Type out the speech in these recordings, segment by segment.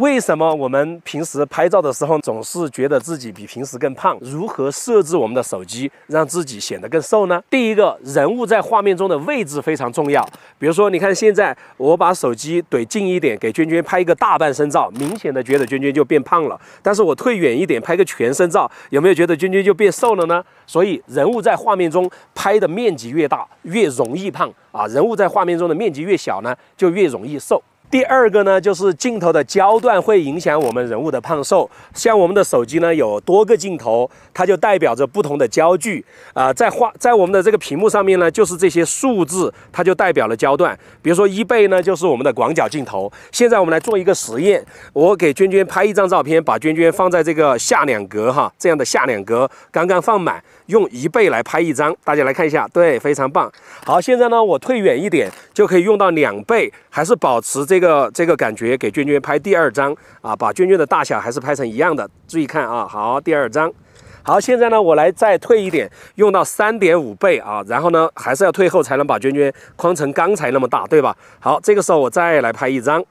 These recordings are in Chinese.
为什么我们平时拍照的时候总是觉得自己比平时更胖？如何设置我们的手机让自己显得更瘦呢？第一个，人物在画面中的位置非常重要。比如说，你看现在我把手机怼近一点，给娟娟拍一个大半身照，明显的觉得娟娟就变胖了。但是我退远一点拍个全身照，有没有觉得娟娟就变瘦了呢？所以人物在画面中拍的面积越大，越容易胖啊。人物在画面中的面积越小呢，就越容易瘦。第二个呢，就是镜头的焦段会影响我们人物的胖瘦。像我们的手机呢，有多个镜头，它就代表着不同的焦距啊。在画在我们的这个屏幕上面呢，就是这些数字，它就代表了焦段。比如说一倍呢，就是我们的广角镜头。现在我们来做一个实验，我给娟娟拍一张照片，把娟娟放在这个下两格哈，这样的下两格刚刚放满，用一倍来拍一张，大家来看一下，对，非常棒。好，现在呢，我退远一点，就可以用到两倍，还是保持这。这个这个感觉给娟娟拍第二张啊，把娟娟的大小还是拍成一样的，注意看啊。好，第二张。好，现在呢我来再退一点，用到三点五倍啊，然后呢还是要退后才能把娟娟框成刚才那么大，对吧？好，这个时候我再来拍一张。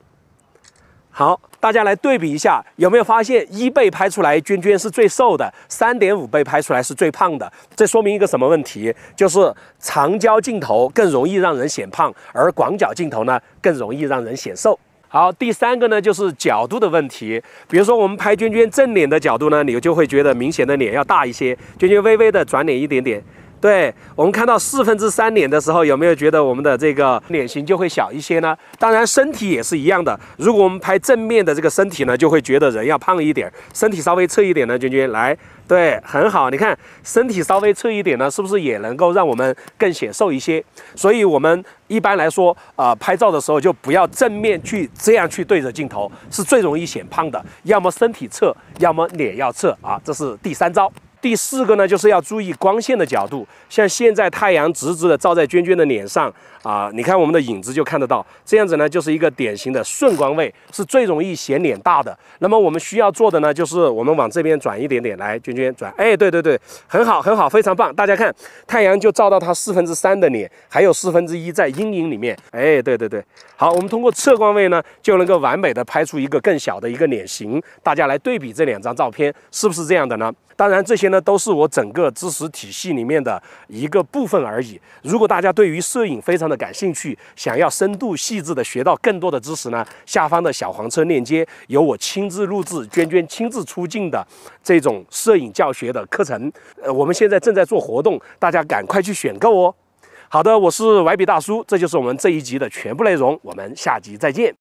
好，大家来对比一下，有没有发现一倍拍出来娟娟是最瘦的，三点五倍拍出来是最胖的？这说明一个什么问题？就是长焦镜头更容易让人显胖，而广角镜头呢更容易让人显瘦。好，第三个呢就是角度的问题。比如说我们拍娟娟正脸的角度呢，你就会觉得明显的脸要大一些。娟娟微微的转脸一点点。对我们看到四分之三脸的时候，有没有觉得我们的这个脸型就会小一些呢？当然，身体也是一样的。如果我们拍正面的这个身体呢，就会觉得人要胖一点；身体稍微侧一点呢，娟娟来，对，很好。你看，身体稍微侧一点呢，是不是也能够让我们更显瘦一些？所以，我们一般来说，呃，拍照的时候就不要正面去这样去对着镜头，是最容易显胖的。要么身体侧，要么脸要侧啊，这是第三招。第四个呢，就是要注意光线的角度。像现在太阳直直的照在娟娟的脸上啊，你看我们的影子就看得到。这样子呢，就是一个典型的顺光位，是最容易显脸大的。那么我们需要做的呢，就是我们往这边转一点点，来，娟娟转。哎，对对对，很好很好，非常棒。大家看，太阳就照到它四分之三的脸，还有四分之一在阴影里面。哎，对对对，好，我们通过侧光位呢，就能够完美的拍出一个更小的一个脸型。大家来对比这两张照片，是不是这样的呢？当然这些呢。都是我整个知识体系里面的一个部分而已。如果大家对于摄影非常的感兴趣，想要深度细致的学到更多的知识呢，下方的小黄车链接有我亲自录制、娟娟亲自出镜的这种摄影教学的课程。呃，我们现在正在做活动，大家赶快去选购哦。好的，我是歪比大叔，这就是我们这一集的全部内容，我们下集再见。